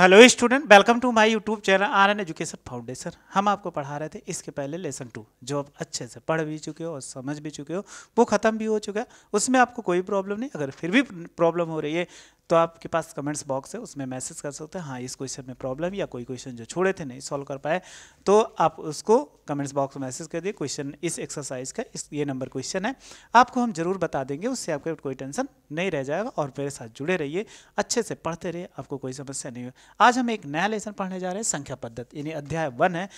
hello student welcome to my YouTube channel R N education foundation हम आपको पढ़ा रहे थे इसके पहले लेसन टू जो आप अच्छे से पढ़ भी चुके हो और समझ भी चुके हो वो ख़त्म भी हो चुका है उसमें आपको कोई प्रॉब्लम नहीं अगर फिर भी प्रॉब्लम हो रही है तो आपके पास कमेंट्स बॉक्स है उसमें मैसेज कर सकते हैं हाँ इस क्वेश्चन में प्रॉब्लम या कोई क्वेश्चन जो छोड़े थे नहीं सॉल्व कर पाए तो आप उसको कमेंट्स बॉक्स में मैसेज कर दिए क्वेश्चन इस एक्सरसाइज का इस ये नंबर क्वेश्चन है आपको हम जरूर बता देंगे उससे आपके कोई टेंशन नहीं रह जाएगा और मेरे साथ जुड़े रहिए अच्छे से पढ़ते रहिए आपको कोई समस्या नहीं हो आज हम एक नया लेसन पढ़ने जा रहे हैं संख्या पद्धति यानी अध्याय वन है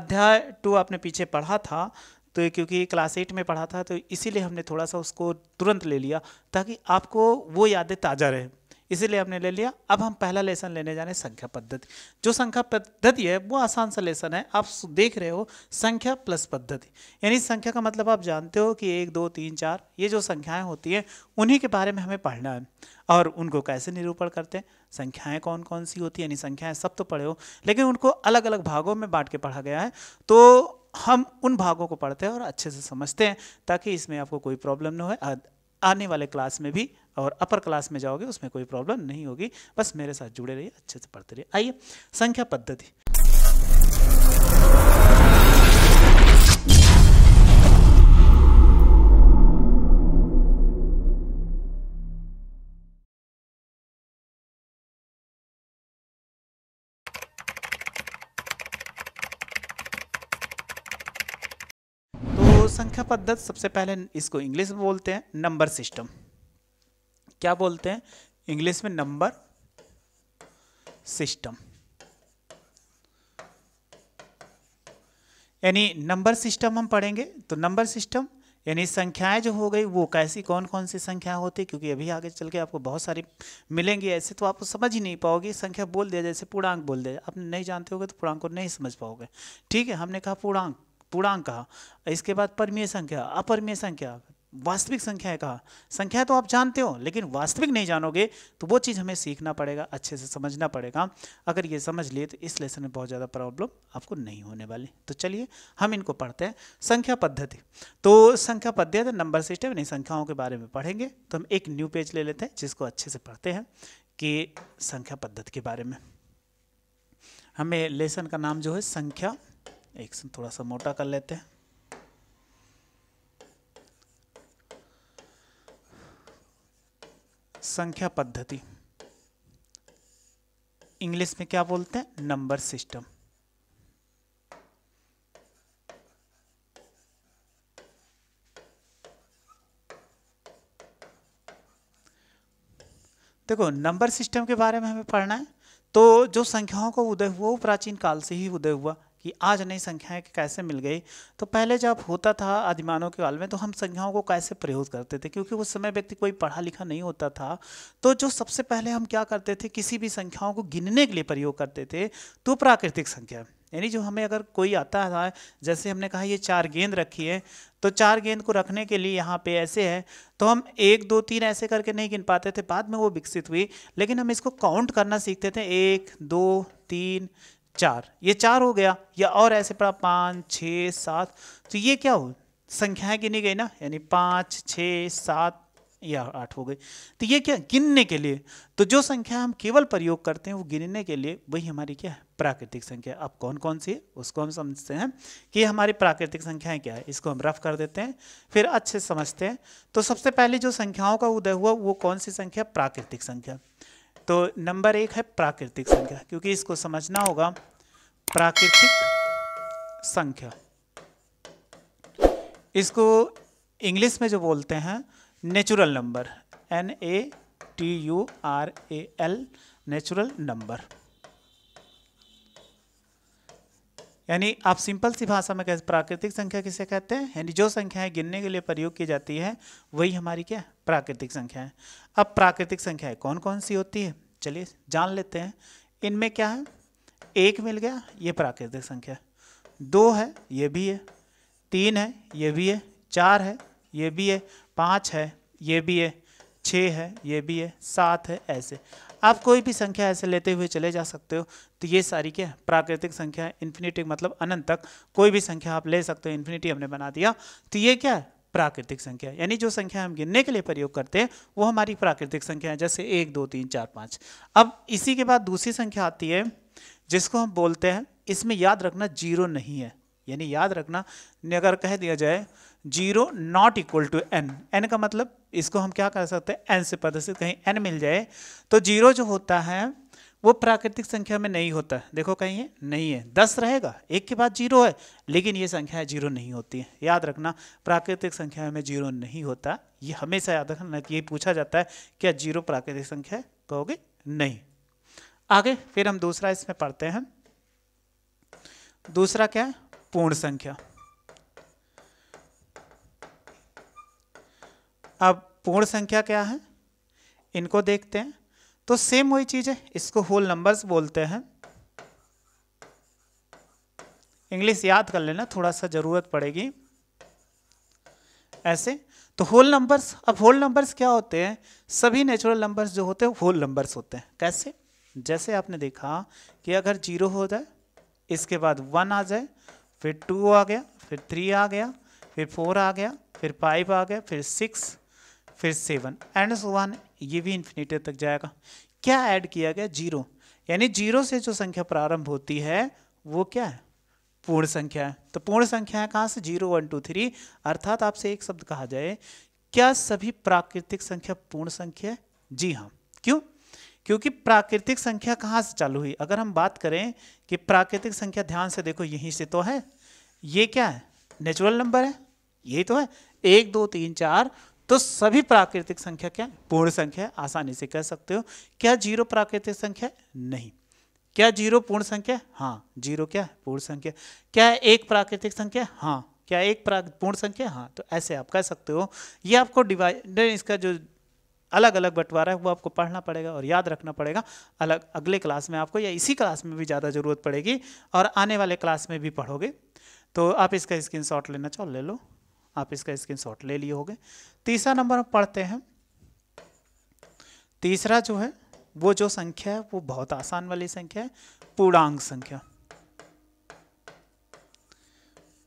अध्याय टू आपने पीछे पढ़ा था तो क्योंकि क्लास एट में पढ़ा था तो इसीलिए हमने थोड़ा सा उसको तुरंत ले लिया ताकि आपको वो यादें ताज़ा रहें इसीलिए हमने ले लिया अब हम पहला लेसन लेने जाने संख्या पद्धति जो संख्या पद्धति है वो आसान सा लेसन है आप देख रहे हो संख्या प्लस पद्धति यानी संख्या का मतलब आप जानते हो कि एक दो तीन चार ये जो संख्याएं होती हैं उन्हीं के बारे में हमें पढ़ना है और उनको कैसे निरूपण करते हैं संख्याएं कौन कौन सी होती है यानी संख्याएं सब तो पढ़े हो लेकिन उनको अलग अलग भागों में बांट के पढ़ा गया है तो हम उन भागों को पढ़ते हैं और अच्छे से समझते हैं ताकि इसमें आपको कोई प्रॉब्लम ना हो आने वाले क्लास में भी और अपर क्लास में जाओगे उसमें कोई प्रॉब्लम नहीं होगी बस मेरे साथ जुड़े रहिए अच्छे से पढ़ते रहिए आइए संख्या पद्धति पद्धत सबसे पहले इसको इंग्लिश में बोलते हैं नंबर सिस्टम क्या बोलते हैं इंग्लिश में नंबर सिस्टम यानी नंबर सिस्टम हम पढ़ेंगे तो नंबर सिस्टम यानी संख्याएं जो हो गई वो कैसी कौन कौन सी संख्या होती क्योंकि अभी आगे चल के आपको बहुत सारी मिलेंगी ऐसे तो आप समझ ही नहीं पाओगे संख्या बोल दिया जैसे पूर्णांक बोल दिया आप नहीं जानते होगे तो पूर्णांक को नहीं समझ पाओगे ठीक है हमने कहा पूर्णांक पूर्णांक कहा इसके बाद परमीय संख्या अपरमीय संख्या वास्तविक संख्या कहा संख्या तो आप जानते हो लेकिन वास्तविक नहीं जानोगे तो वो चीज़ हमें सीखना पड़ेगा अच्छे से समझना पड़ेगा अगर ये समझ लिए तो इस लेसन में बहुत ज़्यादा प्रॉब्लम आपको नहीं होने वाली तो चलिए हम इनको पढ़ते हैं संख्या पद्धति तो संख्या पद्धति नंबर तो सिस्टम नहीं संख्याओं के बारे में पढ़ेंगे तो हम एक न्यू पेज ले लेते हैं जिसको अच्छे से पढ़ते हैं कि संख्या पद्धति के बारे में हमें लेसन का नाम जो है संख्या एक से थोड़ा सा मोटा कर लेते हैं संख्या पद्धति इंग्लिश में क्या बोलते हैं नंबर सिस्टम देखो नंबर सिस्टम के बारे में हमें पढ़ना है तो जो संख्याओं का उदय हुआ वो प्राचीन काल से ही उदय हुआ कि आज नई संख्याएं कैसे मिल गई तो पहले जब होता था अधिमानों के काल में तो हम संख्याओं को कैसे प्रयोग करते थे क्योंकि उस समय व्यक्ति कोई पढ़ा लिखा नहीं होता था तो जो सबसे पहले हम क्या करते थे किसी भी संख्याओं को गिनने के लिए प्रयोग करते थे तो प्राकृतिक संख्या यानी जो हमें अगर कोई आता था जैसे हमने कहा ये चार गेंद रखी है तो चार गेंद को रखने के लिए यहाँ पे ऐसे है तो हम एक दो तीन ऐसे करके नहीं गिन पाते थे बाद में वो विकसित हुई लेकिन हम इसको काउंट करना सीखते थे एक दो तीन चार ये चार हो गया या और ऐसे पड़ा पाँच छः सात तो ये क्या हो संख्याएं गिनी गई ना यानी पाँच छः सात या आठ हो गई तो ये क्या गिनने के लिए तो जो संख्या हम केवल प्रयोग करते हैं वो गिनने के लिए वही हमारी क्या है प्राकृतिक संख्या अब कौन कौन सी है उसको हम समझते हैं कि हमारी प्राकृतिक संख्याएं क्या है इसको हम रफ कर देते हैं फिर अच्छे समझते हैं तो सबसे पहले जो संख्याओं का उदय हुआ वो कौन सी संख्या प्राकृतिक संख्या तो नंबर एक है प्राकृतिक संख्या क्योंकि इसको समझना होगा प्राकृतिक संख्या इसको इंग्लिश में जो बोलते हैं natural number N A T U R A L natural number यानी आप सिंपल सी भाषा में कहते प्राकृतिक संख्या किसे कहते हैं यानी जो संख्याएं गिनने के लिए प्रयोग की जाती है वही हमारी क्या प्राकृतिक संख्याएं अब प्राकृतिक संख्याएं कौन कौन सी होती है चलिए जान लेते हैं इनमें क्या है एक मिल गया ये प्राकृतिक संख्या दो है ये भी है तीन है ये भी है चार है ये भी है पाँच है ये भी है छः है ये भी है सात है ऐसे आप कोई भी संख्या ऐसे लेते हुए चले जा सकते हो तो ये सारी क्या प्राकृतिक संख्या है इन्फिनिटी मतलब अनंत तक कोई भी संख्या आप ले सकते हो इन्फिनिटी हमने बना दिया तो ये क्या है प्राकृतिक संख्या यानी जो संख्या हम गिनने के लिए प्रयोग करते हैं वो हमारी प्राकृतिक संख्या है जैसे एक दो तीन चार पाँच अब इसी के बाद दूसरी संख्या आती है जिसको हम बोलते हैं इसमें याद रखना जीरो नहीं है यानी याद रखना अगर कह दिया जाए zero not equal to N N का मतलब इसको हम क्या कर सकते हैं एन से पद से कहीं एन मिल जाए तो जीरो जो होता है वो प्राकृतिक संख्या में नहीं होता है देखो कहीं है नहीं है दस रहेगा एक के बाद जीरो है लेकिन ये संख्याएं जीरो नहीं होती हैं याद रखना प्राकृतिक संख्या में जीरो नहीं होता ये हमेशा याद रखना ये पूछा जाता है क्या जीरो प्राकृतिक संख्या है कहोगे नहीं आगे फिर हम दूसरा इसमें पढ़ते हैं दूसरा क्या है पूर्ण संख्या अब पूर्ण संख्या क्या है इनको देखते हैं तो सेम वही चीज़ है इसको होल नंबर्स बोलते हैं इंग्लिश याद कर लेना थोड़ा सा ज़रूरत पड़ेगी ऐसे तो होल नंबर्स अब होल नंबर्स क्या होते हैं सभी नेचुरल नंबर्स जो होते हैं होल नंबर्स होते हैं कैसे जैसे आपने देखा कि अगर जीरो हो जाए इसके बाद वन आ जाए फिर टू आ गया फिर थ्री आ गया फिर फोर आ गया फिर फाइव आ गया फिर सिक्स फिर सेवन एंड वन ये भी इन्फिनिटी तक जाएगा क्या ऐड किया गया जीरो यानी जीरो से जो संख्या प्रारंभ होती है वो क्या है पूर्ण संख्या है तो पूर्ण संख्या है कहाँ से जीरो वन टू थ्री अर्थात आपसे एक शब्द कहा जाए क्या सभी प्राकृतिक संख्या पूर्ण संख्या है जी हाँ क्यों क्योंकि प्राकृतिक संख्या कहाँ से चालू हुई अगर हम बात करें कि प्राकृतिक संख्या ध्यान से देखो यहीं से तो है ये क्या है नेचुरल नंबर है यही तो है एक दो तीन चार तो सभी प्राकृतिक संख्या क्या पूर्ण संख्या है आसानी से कह सकते हो क्या जीरो प्राकृतिक संख्या नहीं क्या जीरो पूर्ण संख्या हाँ जीरो क्या है पूर्ण संख्या क्या एक प्राकृतिक संख्या हाँ क्या एक पूर्ण संख्या हाँ तो ऐसे आप कह सकते हो ये आपको डिवाइड इसका जो अलग अलग बंटवारा है वो आपको पढ़ना पड़ेगा और याद रखना पड़ेगा अलग अगले क्लास में आपको या इसी क्लास में भी ज़्यादा ज़रूरत पड़ेगी और आने वाले क्लास में भी पढ़ोगे तो आप इसका स्क्रीन शॉट लेना चाहो ले लो आप इसका स्क्रीनशॉट ले लिए होंगे तीसरा नंबर हम पढ़ते हैं तीसरा जो है वो जो संख्या है वो बहुत आसान वाली संख्या है पूर्णांक संख्या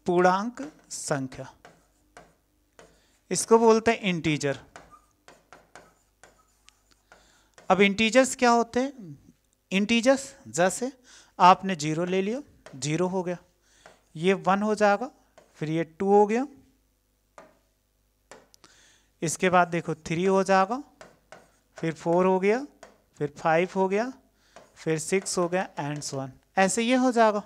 पूर्णांक संख्या इसको बोलते हैं इंटीजर अब इंटीजर्स क्या होते हैं इंटीजर्स जैसे आपने जीरो ले लिया जीरो हो गया ये वन हो जाएगा फिर ये टू हो गया इसके बाद देखो थ्री हो जाएगा फिर फोर हो गया फिर फाइव हो गया फिर सिक्स हो गया एंड वन ऐसे ये हो जाएगा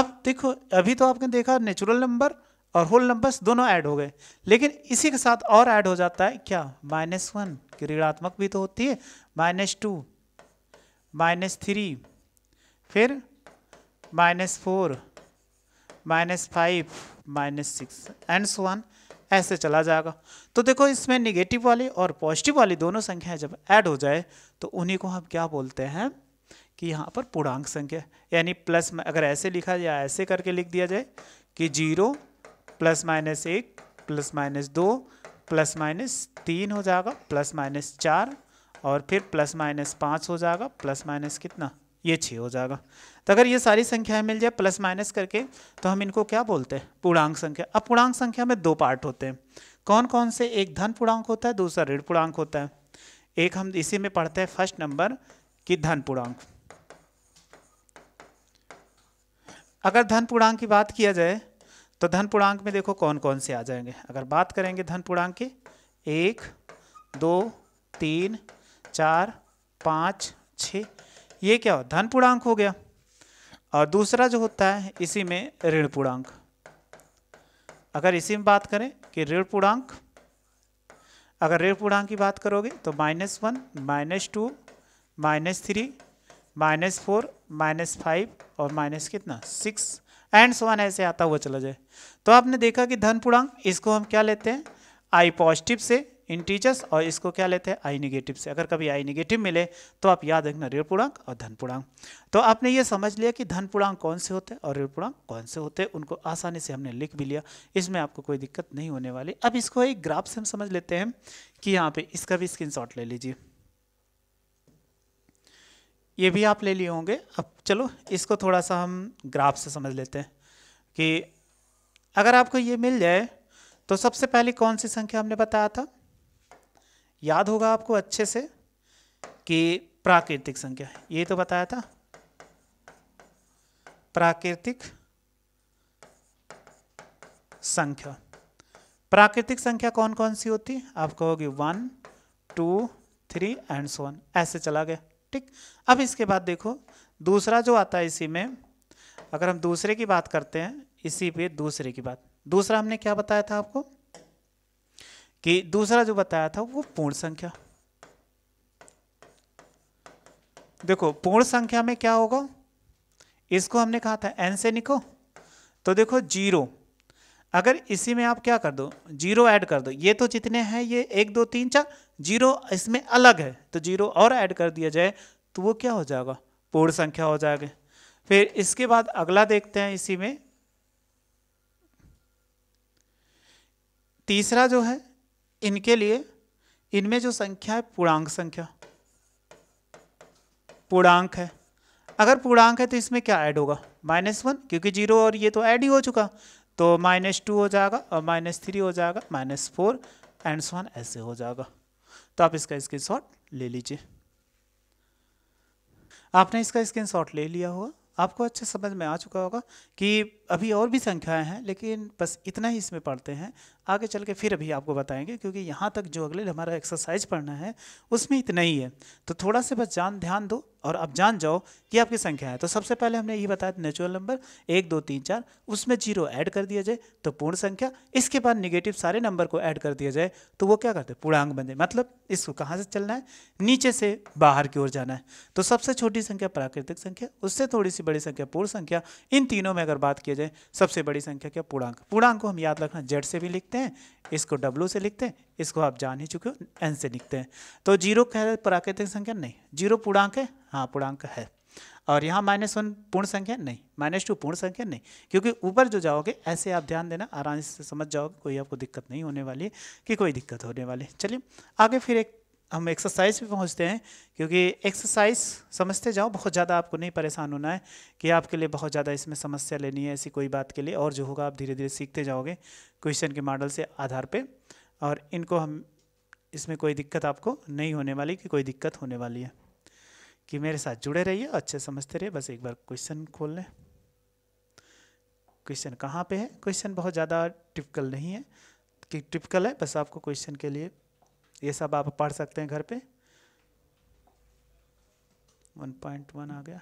अब देखो अभी तो आपने देखा नेचुरल नंबर और होल नंबर्स दोनों ऐड हो गए लेकिन इसी के साथ और ऐड हो जाता है क्या माइनस वन क्रीड़ात्मक ऋणात्मक भी तो होती है माइनस टू माइनस थ्री फिर minus four minus five minus six and so on ऐसे चला जाएगा तो देखो इसमें निगेटिव वाली और पॉजिटिव वाली दोनों संख्याएं जब ऐड हो जाए तो उन्हीं को हम क्या बोलते हैं कि यहाँ पर पूर्णांक संख्या यानी प्लस में अगर ऐसे लिखा या ऐसे करके लिख दिया जाए कि जीरो प्लस माइनस एक प्लस माइनस दो प्लस माइनस तीन हो जाएगा प्लस माइनस चार और फिर प्लस माइनस पाँच हो जाएगा प्लस माइनस कितना ये छः हो जाएगा तो अगर ये सारी संख्याएं मिल जाए प्लस माइनस करके तो हम इनको क्या बोलते हैं पूर्णांक संख्या अब पूर्णांक संख्या में दो पार्ट होते हैं कौन कौन से एक धन पूर्णांक होता है दूसरा ऋण पूर्णांक होता है एक हम इसी में पढ़ते हैं फर्स्ट नंबर कि धन पूर्णांक अगर धन पूर्णांक की बात किया जाए तो धन पूर्णांक में देखो कौन कौन से आ जाएंगे अगर बात करेंगे धन पूर्णांक की एक दो तीन चार पाँच छः ये क्या हो धन पूर्णांक हो गया और दूसरा जो होता है इसी में ऋण पूर्णांक अगर इसी में बात करें कि ऋण पूर्णांक अगर ऋण पूर्णांक की बात करोगे तो minus one minus two minus three minus four minus five और माइनस कितना सिक्स एंड वन ऐसे आता हुआ चला जाए तो आपने देखा कि धन पूर्णांक इसको हम क्या लेते हैं आई पॉजिटिव से इंटीजर्स और इसको क्या लेते हैं आई निगेटिव से अगर कभी आई निगेटिव मिले तो आप याद रखना ऋण पूर्णांक और धन पूर्णांक तो आपने ये समझ लिया कि धन पूर्णांक कौन से होते हैं और ऋण पूर्णांक कौन से होते हैं उनको आसानी से हमने लिख भी लिया इसमें आपको कोई दिक्कत नहीं होने वाली अब इसको एक ग्राफ से हम समझ लेते हैं कि यहाँ पे इसका भी स्क्रीन ले लीजिए ये भी आप ले लिए होंगे अब चलो इसको थोड़ा सा हम ग्राफ से समझ लेते हैं कि अगर आपको ये मिल जाए तो सबसे पहले कौन सी संख्या हमने बताया था याद होगा आपको अच्छे से कि प्राकृतिक संख्या ये तो बताया था प्राकृतिक संख्या प्राकृतिक संख्या कौन कौन सी होती आप कहोगे one two three and so on ऐसे चला गया ठीक अब इसके बाद देखो दूसरा जो आता है इसी में अगर हम दूसरे की बात करते हैं इसी पे दूसरे की बात दूसरा हमने क्या बताया था आपको कि दूसरा जो बताया था वो पूर्ण संख्या देखो पूर्ण संख्या में क्या होगा इसको हमने कहा था एन से निको तो देखो जीरो अगर इसी में आप क्या कर दो जीरो ऐड कर दो ये तो जितने हैं ये एक दो तीन चार जीरो इसमें अलग है तो जीरो और ऐड कर दिया जाए तो वो क्या हो जाएगा पूर्ण संख्या हो जाएगी फिर इसके बाद अगला देखते हैं इसी में तीसरा जो है इनके लिए इनमें जो संख्या है पूर्णांक संख्या पूर्णांक है अगर पूर्णांक है तो इसमें क्या ऐड होगा माइनस वन क्योंकि जीरो और ये तो ऐड ही हो चुका तो माइनस टू हो जाएगा और माइनस थ्री हो जाएगा माइनस फोर एंड वन ऐसे हो जाएगा तो आप इसका स्क्रीन ले लीजिए आपने इसका स्क्रीन ले लिया होगा आपको अच्छे समझ में आ चुका होगा कि अभी और भी संख्याएं हैं लेकिन बस इतना ही इसमें पढ़ते हैं आगे चल के फिर अभी आपको बताएंगे क्योंकि यहाँ तक जो अगले हमारा एक्सरसाइज पढ़ना है उसमें इतना ही है तो थोड़ा सा बस जान ध्यान दो और आप जान जाओ कि आपकी संख्या है तो सबसे पहले हमने ये बताया नेचुरल नंबर एक दो तीन चार उसमें जीरो ऐड कर दिया जाए तो पूर्ण संख्या इसके बाद निगेटिव सारे नंबर को ऐड कर दिया जाए तो वो क्या करते पूर्णांक बन जाए मतलब इसको कहाँ से चलना है नीचे से बाहर की ओर जाना है तो सबसे छोटी संख्या प्राकृतिक संख्या उससे थोड़ी सी बड़ी संख्या पूर्ण संख्या इन तीनों में अगर बात किया जाए सबसे बड़ी संख्या क्या पूर्णांक पूर्णांक को हम याद रखना जेड से भी लिख लिखते हैं इसको W से लिखते हैं इसको आप जान ही चुके हो N से लिखते हैं तो जीरो कह प्राकृतिक संख्या नहीं जीरो पूर्णांक है हाँ पूर्णांक है और यहाँ माइनस वन पूर्ण संख्या नहीं माइनस टू पूर्ण संख्या नहीं क्योंकि ऊपर जो जाओगे ऐसे आप ध्यान देना आराम से समझ जाओगे कोई आपको दिक्कत नहीं होने वाली है कि कोई दिक्कत होने वाली है चलिए आगे फिर एक हम एक्सरसाइज भी पहुंचते हैं क्योंकि एक्सरसाइज समझते जाओ बहुत ज़्यादा आपको नहीं परेशान होना है कि आपके लिए बहुत ज़्यादा इसमें समस्या लेनी है ऐसी कोई बात के लिए और जो होगा आप धीरे धीरे सीखते जाओगे क्वेश्चन के मॉडल से आधार पर और इनको हम इसमें कोई दिक्कत आपको नहीं होने वाली कि कोई दिक्कत होने वाली है कि मेरे साथ जुड़े रहिए अच्छे समझते रहिए बस एक बार क्वेश्चन खोल लें क्वेश्चन कहाँ पे है क्वेश्चन बहुत ज़्यादा टिपिकल नहीं है कि टिपिकल है बस आपको क्वेश्चन के लिए ये सब आप पढ़ सकते हैं घर पे 1.1 आ गया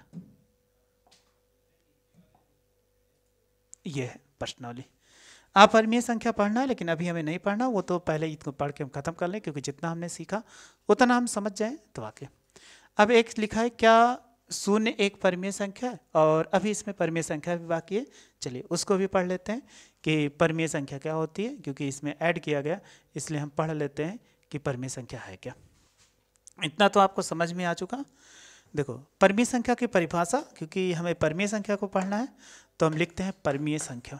ये है प्रश्नवली आप परमीय संख्या पढ़ना है लेकिन अभी हमें नहीं पढ़ना वो तो पहले इतको पढ़ के हम खत्म कर लें क्योंकि जितना हमने सीखा उतना हम समझ जाएं तो आगे अब एक लिखा है क्या शून्य एक परमीय संख्या है और अभी इसमें परमीय संख्या भी बाकी है चलिए उसको भी पढ़ लेते हैं कि परमीय संख्या क्या होती है क्योंकि इसमें ऐड किया गया इसलिए हम पढ़ लेते हैं कि परमी संख्या है क्या इतना तो आपको समझ में आ चुका देखो परमी संख्या की परिभाषा क्योंकि हमें परमीय संख्या को पढ़ना है तो हम लिखते हैं परमीय संख्या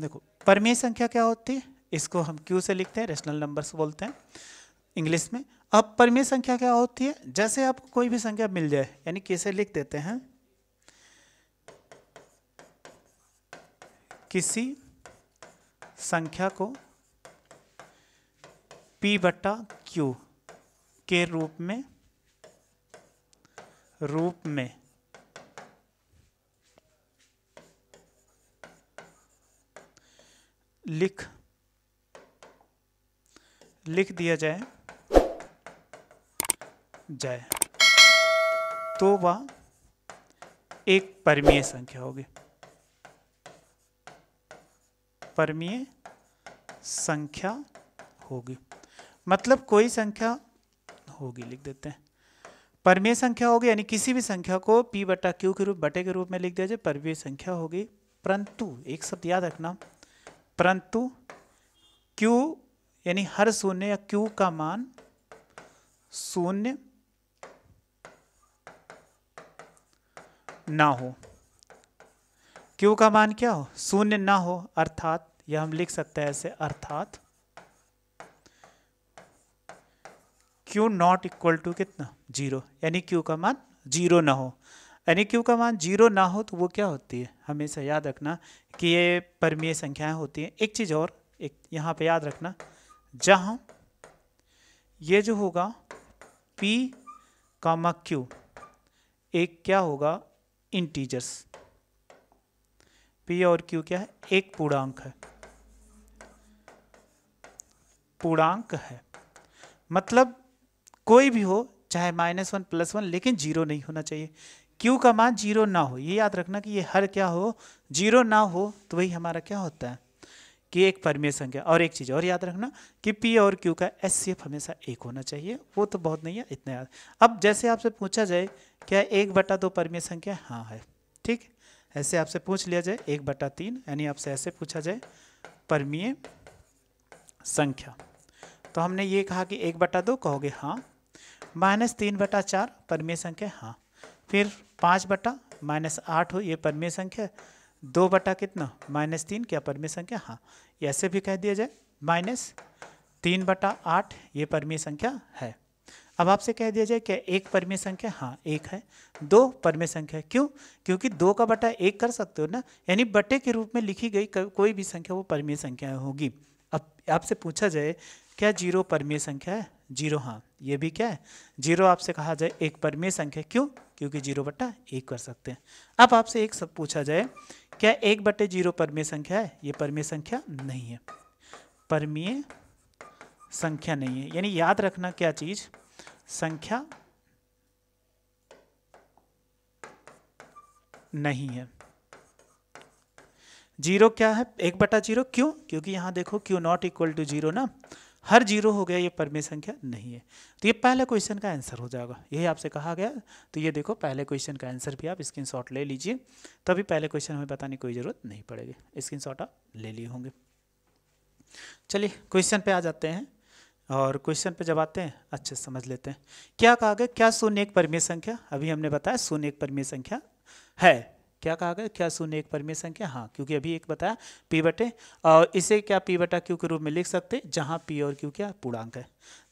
देखो परमीय संख्या क्या होती है इसको हम क्यू से लिखते हैं रेशनल नंबर्स बोलते हैं इंग्लिश में अब परमीय संख्या क्या होती है जैसे आपको कोई भी संख्या मिल जाए यानी कैसे लिख देते हैं किसी संख्या को p बट्टा क्यू के रूप में रूप में लिख लिख दिया जाए जाए तो वह एक परिमेय संख्या होगी परमीय संख्या होगी मतलब कोई संख्या होगी लिख देते हैं परमीय संख्या होगी यानी किसी भी संख्या को पी बटा क्यू के रूप बटे के रूप में लिख दिया जाए परमीय संख्या होगी परंतु एक शब्द याद रखना परंतु क्यू यानी हर शून्य या क्यू का मान शून्य ना हो क्यू का मान क्या हो शून्य ना हो अर्थात यह हम लिख सकते हैं ऐसे अर्थात क्यू नॉट इक्वल टू कितना जीरो यानी क्यू का मान जीरो ना हो यानी क्यू का मान जीरो ना हो तो वो क्या होती है हमेशा याद रखना कि ये परमीय संख्याएं होती हैं एक चीज़ और एक यहां पे याद रखना जहां ये जो होगा पी कामा क्यू एक क्या होगा इंटीजर्स p और q क्या है एक पूर्णांक है पूर्णांक है मतलब कोई भी हो चाहे माइनस वन प्लस वन लेकिन जीरो नहीं होना चाहिए क्यू का मान जीरो ना हो ये याद रखना कि ये हर क्या हो जीरो ना हो तो वही हमारा क्या होता है कि एक परमीय संख्या और एक चीज़ और याद रखना कि पी और क्यू का एस सी एफ हमेशा एक होना चाहिए वो तो बहुत नहीं है इतना याद अब जैसे आपसे पूछा जाए क्या एक बटा दो परमीय संख्या हाँ है ठीक है ऐसे आपसे पूछ लिया जाए एक बटा तीन यानी आपसे ऐसे पूछा जाए परमीय संख्या तो हमने ये कहा कि एक बटा दो कहोगे हाँ माइनस तीन बटा चार परमीय संख्या हाँ फिर पाँच बटा माइनस आठ हो ये परमीय संख्या दो बटा कितना माइनस तीन क्या परमीय संख्या हाँ ऐसे भी कह दिया जाए माइनस तीन बटा आठ ये परमीय संख्या है अब आपसे कह दिया जाए क्या एक परमेय संख्या हाँ एक है दो परिमेय संख्या क्यों क्योंकि दो का बटा एक कर सकते हो ना यानी बटे के रूप में लिखी गई कोई भी संख्या वो परमेय संख्या होगी अब आपसे पूछा जाए क्या जीरो परमेय संख्या है जीरो हाँ ये भी क्या है जीरो आपसे कहा जाए एक परमेय संख्या क्यों क्योंकि जीरो बट्टा एक कर सकते हैं अब आपसे एक सब पूछा जाए क्या एक बटे जीरो परमेय संख्या है ये परमेय संख्या नहीं है परमेय संख्या नहीं है यानी याद रखना क्या चीज़ संख्या नहीं है जीरो क्या है एक बटा जीरो क्यों क्योंकि यहां देखो Q not equal to zero ना हर जीरो हो गया ये परमे संख्या नहीं है तो ये पहले क्वेश्चन का आंसर हो जाएगा यही आपसे कहा गया तो ये देखो पहले क्वेश्चन का आंसर भी आप स्क्रीन शॉट ले लीजिए तभी पहले क्वेश्चन हमें बताने की कोई ज़रूरत नहीं पड़ेगी स्क्रीन शॉट आप ले लिए होंगे चलिए क्वेश्चन पे आ जाते हैं और क्वेश्चन पे जब आते हैं अच्छे समझ लेते हैं क्या कहा गया क्या शून्य एक परिमेय संख्या अभी हमने बताया शून्य एक परिमेय संख्या है क्या कहा गया क्या शून्य एक परमेय संख्या हाँ क्योंकि अभी एक बताया पी बटे और इसे क्या पी बटा क्यू के रूप में लिख सकते जहाँ पी और क्यू क्या पूर्णांक है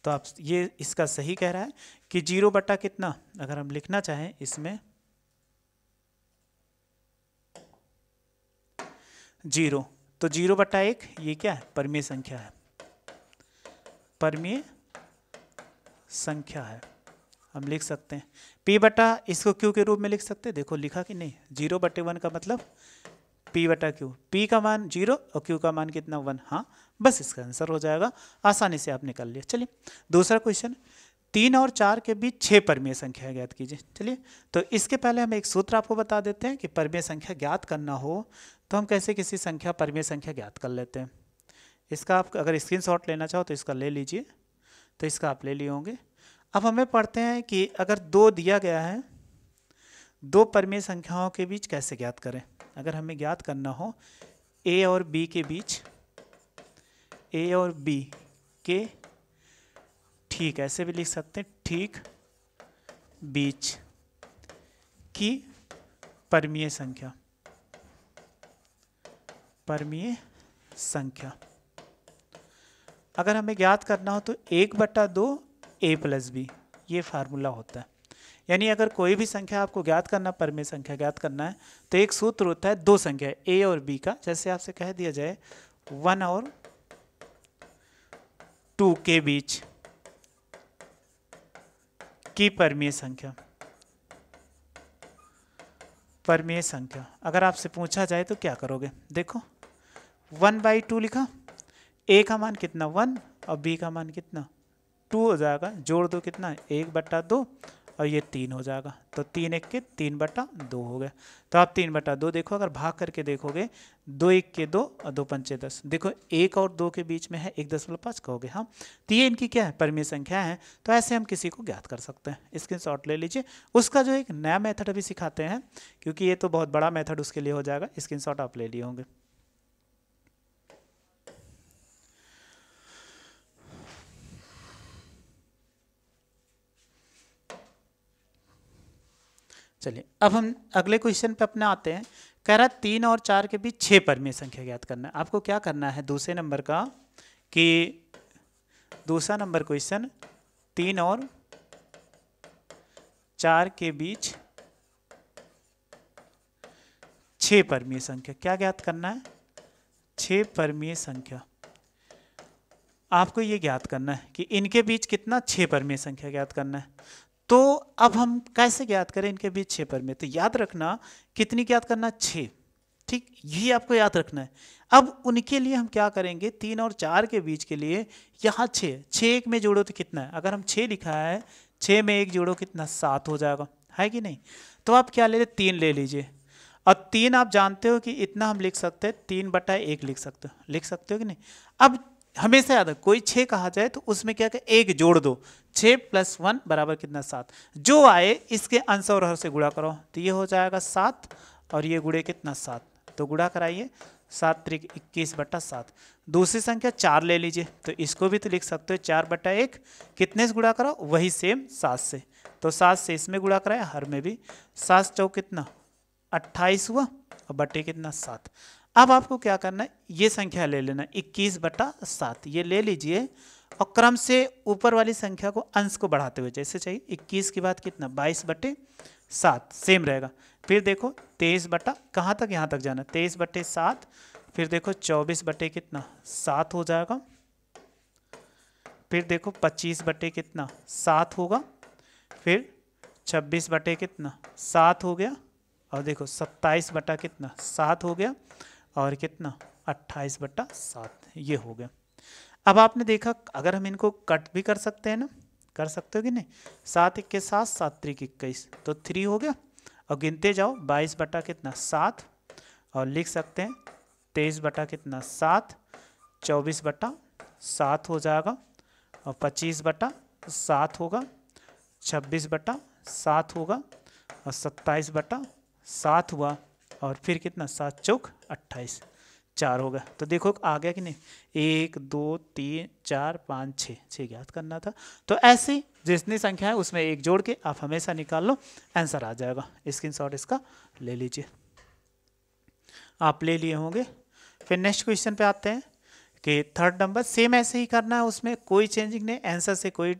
तो आप ये इसका सही कह रहा है कि जीरो बटा कितना अगर हम लिखना चाहें इसमें जीरो तो जीरो बटा एक ये क्या है परमेय संख्या है परमीय संख्या है हम लिख सकते हैं p बटा इसको q के रूप में लिख सकते हैं देखो लिखा कि नहीं जीरो बटे वन का मतलब p बटा q p का मान जीरो और q का मान कितना वन हाँ बस इसका आंसर हो जाएगा आसानी से आप निकाल लिया चलिए दूसरा क्वेश्चन तीन और चार के बीच छः परमीय संख्या ज्ञात कीजिए चलिए तो इसके पहले हम एक सूत्र आपको बता देते हैं कि परमीय संख्या ज्ञात करना हो तो हम कैसे किसी संख्या परमीय संख्या ज्ञात कर लेते हैं इसका आप अगर स्क्रीनशॉट लेना चाहो तो इसका ले लीजिए तो इसका आप ले लिए होंगे अब हमें पढ़ते हैं कि अगर दो दिया गया है दो परमेय संख्याओं के बीच कैसे ज्ञात करें अगर हमें ज्ञात करना हो ए और बी के बीच ए और बी के ठीक ऐसे भी लिख सकते हैं ठीक बीच की परमीय संख्या परमीय संख्या अगर हमें ज्ञात करना हो तो एक बट्टा दो ए प्लस बी ये फार्मूला होता है यानी अगर कोई भी संख्या आपको ज्ञात करना परमेय संख्या ज्ञात करना है तो एक सूत्र होता है दो संख्या ए और बी का जैसे आपसे कह दिया जाए वन और टू के बीच की परमीय संख्या परमीय संख्या अगर आपसे पूछा जाए तो क्या करोगे देखो वन बाई टू लिखा ए का मान कितना वन और बी का मान कितना टू हो जाएगा जोड़ दो कितना एक बट्टा दो और ये तीन हो जाएगा तो तीन एक के तीन बट्टा दो हो गया तो आप तीन बट्टा दो देखो अगर भाग करके देखोगे दो एक के दो और दो पंचे दस देखो एक और दो के बीच में है एक दशमलव पाँच कहोगे हाँ तो ये इनकी क्या है परमी संख्या है तो ऐसे हम किसी को ज्ञात कर सकते हैं स्क्रीन शॉट ले लीजिए उसका जो एक नया मेथड अभी सिखाते हैं क्योंकि ये तो बहुत बड़ा मेथड उसके लिए हो जाएगा स्क्रीन आप ले लिए होंगे चलिए अब हम अगले क्वेश्चन पे अपने आते हैं कह रहा है तीन और चार के बीच छः परमीय संख्या ज्ञात करना है आपको क्या करना है दूसरे नंबर का कि दूसरा नंबर क्वेश्चन तीन और चार के बीच छः परमीय संख्या क्या ज्ञात करना है छः परमीय संख्या आपको ये ज्ञात करना है कि इनके बीच कितना छः परमीय संख्या ज्ञात करना है तो अब हम कैसे ज्ञात करें इनके बीच छः पर में तो याद रखना कितनी ज्ञात करना छः ठीक यही आपको याद रखना है अब उनके लिए हम क्या करेंगे तीन और चार के बीच के लिए यहाँ छः छः एक में जोड़ो तो कितना है अगर हम छः लिखा है छः में एक जोड़ो कितना सात हो जाएगा है कि नहीं तो आप क्या ले लें तीन ले लीजिए और तीन आप जानते हो कि इतना हम लिख सकते हैं तीन बटा एक लिख सकते हो लिख सकते हो कि नहीं अब हमेशा याद है कोई छः कहा जाए तो उसमें क्या करें एक जोड़ दो छः प्लस वन बराबर कितना सात जो आए इसके अंश और हर से गुड़ा करो तो ये हो जाएगा सात और ये गुड़े कितना सात तो गुड़ा कराइए सात त्रिक इक्कीस बट्टा सात दूसरी संख्या चार ले लीजिए तो इसको भी तो लिख सकते हो चार बट्टा एक कितने से गुड़ा कराओ वही सेम सात से तो सात से इसमें गुड़ा कराया हर में भी सात चौक कितना अट्ठाईस हुआ और बटे कितना सात अब आपको क्या करना है ये संख्या ले लेना इक्कीस बटा सात ये ले लीजिए और क्रम से ऊपर वाली संख्या को अंश को बढ़ाते हुए जैसे चाहिए इक्कीस के बाद कितना बाईस बटे सात सेम रहेगा फिर देखो तेईस बटा कहाँ तक यहाँ तक जाना तेईस बटे सात फिर देखो चौबीस बटे कितना सात हो जाएगा फिर देखो पच्चीस बटे कितना सात होगा फिर छब्बीस बटे कितना सात हो गया और देखो सत्ताईस बटा कितना सात हो गया और कितना अट्ठाईस बट्टा सात ये हो गया अब आपने देखा अगर हम इनको कट भी कर सकते हैं ना कर सकते हो कि नहीं सात इक्के सात सात त्रिक इक्कीस तो थ्री हो गया और गिनते जाओ बाईस बटा कितना सात और लिख सकते हैं तेईस बटा कितना सात चौबीस बटा सात हो जाएगा और पच्चीस बटा सात होगा छब्बीस बटा सात होगा और सत्ताईस बटा सात हुआ और फिर कितना सात चौक अट्ठाईस चार होगा तो देखो आ गया कि नहीं एक दो तीन चार पाँच छः छः ज्ञात करना था तो ऐसे जितनी संख्या है उसमें एक जोड़ के आप हमेशा निकाल लो आंसर आ जाएगा स्क्रीनशॉट इसका ले लीजिए आप ले लिए होंगे फिर नेक्स्ट क्वेश्चन पे आते हैं कि थर्ड नंबर सेम ऐसे ही करना है उसमें कोई चेंजिंग नहीं आंसर से कोई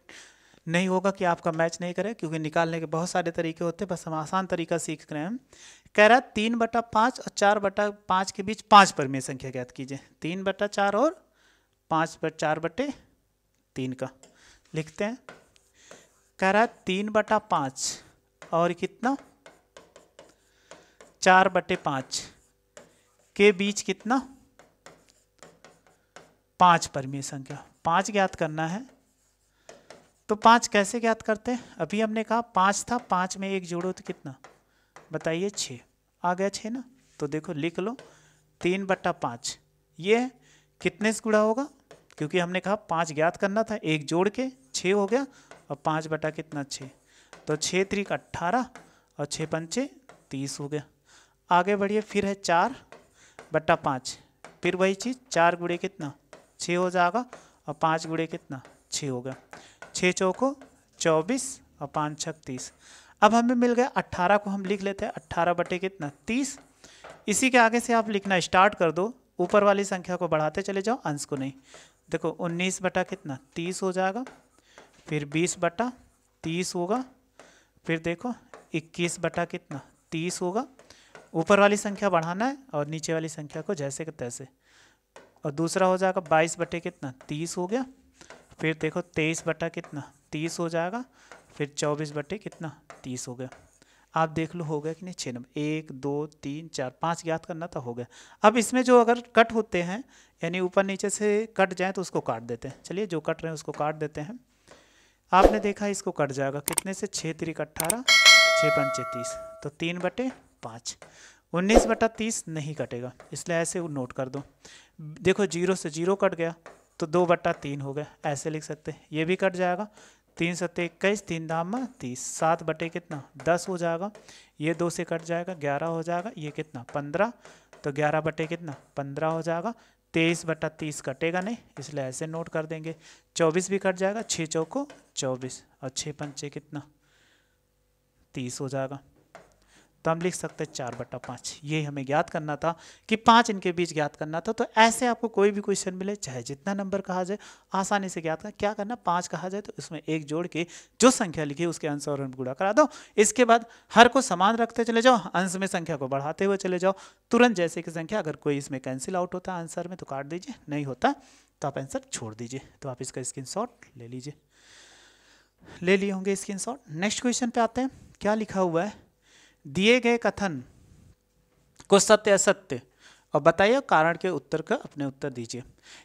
नहीं होगा कि आपका मैच नहीं करे क्योंकि निकालने के बहुत सारे तरीके होते हैं बस हम आसान तरीका सीख रहे हैं कह रहा है तीन बटा पाँच और चार बटा पाँच के बीच पाँच परमीय संख्या ज्ञात कीजिए तीन बटा चार और पाँच बट चार बटे तीन का लिखते हैं कह रहा है तीन बटा पाँच और कितना चार बटे पाँच के बीच कितना पाँच परमीय संख्या पाँच ज्ञात करना है तो पाँच कैसे ज्ञात करते हैं अभी हमने कहा पाँच था पाँच में एक जोड़ो तो कितना बताइए छः आ गया छः ना तो देखो लिख लो तीन बट्टा पाँच ये कितने से गुड़ा होगा क्योंकि हमने कहा पाँच ज्ञात करना था एक जोड़ के छः हो गया और पाँच बटा कितना छः तो छः त्रिक अट्ठारह और छः पंचे तीस हो गया आगे बढ़िए फिर है चार बट्टा पाँच फिर वही चीज़ चार गुड़े कितना छः हो जाएगा और पाँच गुड़े कितना छः हो गया छः चौको चौबीस और पाँच छक तीस अब हमें मिल गया अट्ठारह को हम लिख लेते हैं अट्ठारह बटे कितना तीस इसी के आगे से आप लिखना स्टार्ट कर दो ऊपर वाली संख्या को बढ़ाते चले जाओ अंश को नहीं देखो उन्नीस बटा कितना तीस हो जाएगा फिर बीस बटा तीस होगा फिर देखो इक्कीस बटा कितना तीस होगा ऊपर वाली संख्या बढ़ाना है और नीचे वाली संख्या को जैसे के तैसे और दूसरा हो जाएगा बाईस बटे कितना तीस हो गया फिर देखो तेईस बटा कितना तीस हो जाएगा फिर चौबीस बटे कितना तीस हो गया आप देख लो हो गया कि नहीं छः नंबर एक दो तीन चार पाँच ज्ञात करना था तो हो गया अब इसमें जो अगर कट होते हैं यानी ऊपर नीचे से कट जाए तो उसको काट देते हैं चलिए जो कट रहे हैं उसको काट देते हैं आपने देखा इसको कट जाएगा कितने से छः त्रिक अट्ठारह छः पंचे तीस तो तीन बटे पाँच उन्नीस बटा तीस नहीं कटेगा इसलिए ऐसे नोट कर दो देखो जीरो से जीरो कट गया तो दो बट्टा तीन हो गया ऐसे लिख सकते हैं ये भी कट जाएगा तीन सत्ते इक्कीस तीन दाम तीस सात बटे कितना दस हो जाएगा ये दो से कट जाएगा ग्यारह हो जाएगा ये कितना पंद्रह तो ग्यारह बटे कितना पंद्रह हो जाएगा तेईस बटा तीस कटेगा नहीं इसलिए ऐसे नोट कर देंगे चौबीस भी कट जाएगा छः चौको चौबीस और छः पंचे कितना तीस हो जाएगा तो हम लिख सकते हैं चार बटा पाँच ये हमें ज्ञात करना था कि पाँच इनके बीच ज्ञात करना था तो ऐसे आपको कोई भी क्वेश्चन मिले चाहे जितना नंबर कहा जाए आसानी से ज्ञात कर क्या करना पाँच कहा जाए तो इसमें एक जोड़ के जो संख्या लिखी उसके अंश और गुड़ा करा दो इसके बाद हर को समान रखते चले जाओ अंश में संख्या को बढ़ाते हुए चले जाओ तुरंत जैसे कि संख्या अगर कोई इसमें कैंसिल आउट होता है आंसर में तो काट दीजिए नहीं होता तो आप आंसर छोड़ दीजिए तो आप इसका स्क्रीन ले लीजिए ले लिए होंगे स्क्रीन नेक्स्ट क्वेश्चन पे आते हैं क्या लिखा हुआ है दिए गए कथन को सत्य असत्य और बताइए कारण के उत्तर का अपने उत्तर दीजिए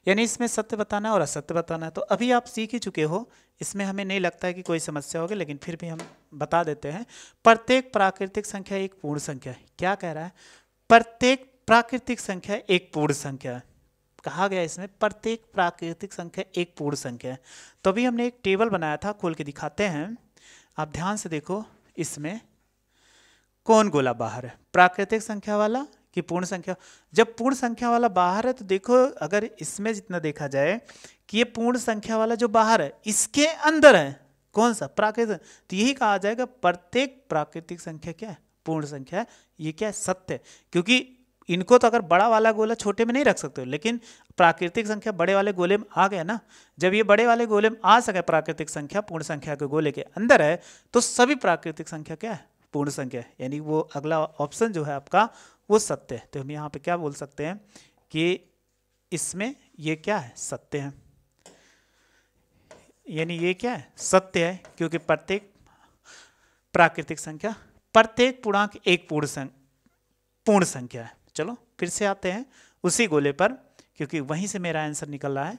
यानी इसमें सत्य बताना और असत्य बताना है तो अभी आप सीख ही चुके हो इसमें हमें नहीं लगता है कि कोई समस्या होगी लेकिन फिर भी हम बता देते हैं प्रत्येक प्राकृतिक संख्या एक पूर्ण संख्या है क्या कह रहा है प्रत्येक प्राकृतिक संख्या एक पूर्ण संख्या है कहा गया इसमें प्रत्येक प्राकृतिक संख्या एक पूर्ण संख्या है तो अभी हमने एक टेबल बनाया था खोल के दिखाते हैं आप ध्यान से देखो इसमें कौन गोला बाहर है प्राकृतिक संख्या वाला कि पूर्ण संख्या जब पूर्ण संख्या वाला बाहर है तो देखो अगर इसमें जितना देखा जाए कि ये पूर्ण संख्या वाला जो बाहर है इसके अंदर है कौन सा प्राकृतिक तो यही कहा जाएगा प्रत्येक प्राकृतिक संख्या क्या है पूर्ण संख्या है ये क्या है सत्य क्योंकि इनको तो अगर बड़ा वाला गोला छोटे में नहीं रख सकते हो लेकिन प्राकृतिक संख्या बड़े वाले गोले में आ गया ना जब ये बड़े वाले गोले में आ सके प्राकृतिक संख्या पूर्ण संख्या के गोले के अंदर है तो सभी प्राकृतिक संख्या क्या है पूर्ण संख्या यानी वो अगला ऑप्शन जो है आपका वो सत्य है तो हम यहाँ पे क्या बोल सकते हैं कि इसमें ये क्या है सत्य है यानी ये क्या है सत्य है क्योंकि प्रत्येक प्राकृतिक संख्या प्रत्येक पूर्णांक एक पूर्ण संख्या पूर्ण संख्या है चलो फिर से आते हैं उसी गोले पर क्योंकि वहीं से मेरा आंसर निकल रहा है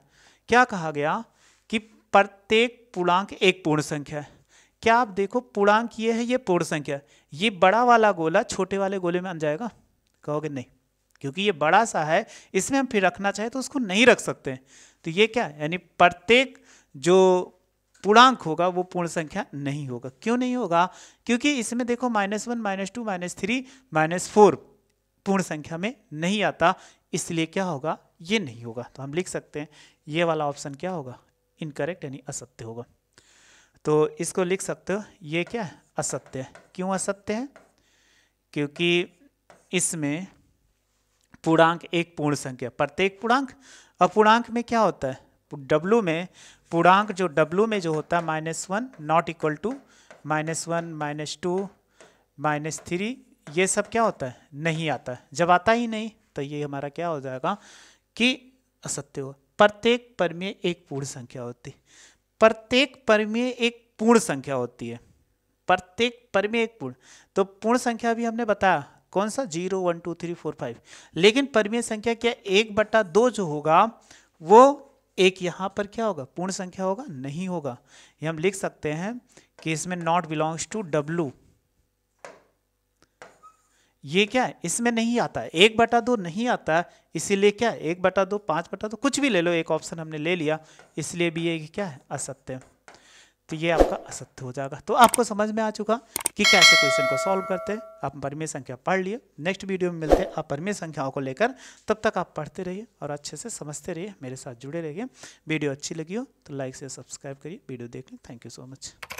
क्या कहा गया कि प्रत्येक पूर्णांक एक पूर्ण संख्या है क्या आप देखो पूर्णांक ये है ये पूर्ण संख्या ये बड़ा वाला गोला छोटे वाले गोले में आ जाएगा कहोगे नहीं क्योंकि ये बड़ा सा है इसमें हम फिर रखना चाहें तो उसको नहीं रख सकते तो ये क्या यानी प्रत्येक जो पूर्णांक होगा वो पूर्ण संख्या नहीं होगा क्यों नहीं होगा क्योंकि इसमें देखो minus one minus two minus three minus four पूर्ण संख्या में नहीं आता इसलिए क्या होगा ये नहीं होगा तो हम लिख सकते हैं ये वाला ऑप्शन क्या होगा इनकरेक्ट यानी असत्य होगा तो इसको लिख सकते हो ये क्या है असत्य है क्यों असत्य है क्योंकि इसमें पूर्णांक एक पूर्ण संख्या प्रत्येक पूर्णांक अपूर्णांक में क्या होता है डब्लू में पूर्णांक जो डब्लू में जो होता है minus one not equal to minus one minus two minus three ये सब क्या होता है नहीं आता है जब आता ही नहीं तो ये हमारा क्या हो जाएगा कि असत्य हो प्रत्येक पर में एक पूर्ण संख्या होती प्रत्येक परिमेय एक पूर्ण संख्या होती है प्रत्येक परिमेय एक पूर्ण तो पूर्ण संख्या भी हमने बताया कौन सा zero one two three four five लेकिन परिमेय संख्या क्या एक बट्टा दो जो होगा वो एक यहाँ पर क्या होगा पूर्ण संख्या होगा नहीं होगा ये हम लिख सकते हैं कि इसमें नॉट बिलोंग्स टू डब्लू ये क्या है इसमें नहीं आता है एक बटा दो नहीं आता है इसीलिए क्या है एक बटा दो पाँच बटा दो कुछ भी ले लो एक ऑप्शन हमने ले लिया इसलिए भी ये क्या है असत्य तो ये आपका असत्य हो जाएगा तो आपको समझ में आ चुका कि कैसे क्वेश्चन को सॉल्व करते हैं आप परिमेय संख्या पढ़ लिए नेक्स्ट वीडियो में मिलते हैं आप परिमेय संख्याओं को लेकर तब तक आप पढ़ते रहिए और अच्छे से समझते रहिए मेरे साथ जुड़े रहिए वीडियो अच्छी लगी हो तो लाइक से सब्सक्राइब करिए वीडियो देख लें थैंक यू सो मच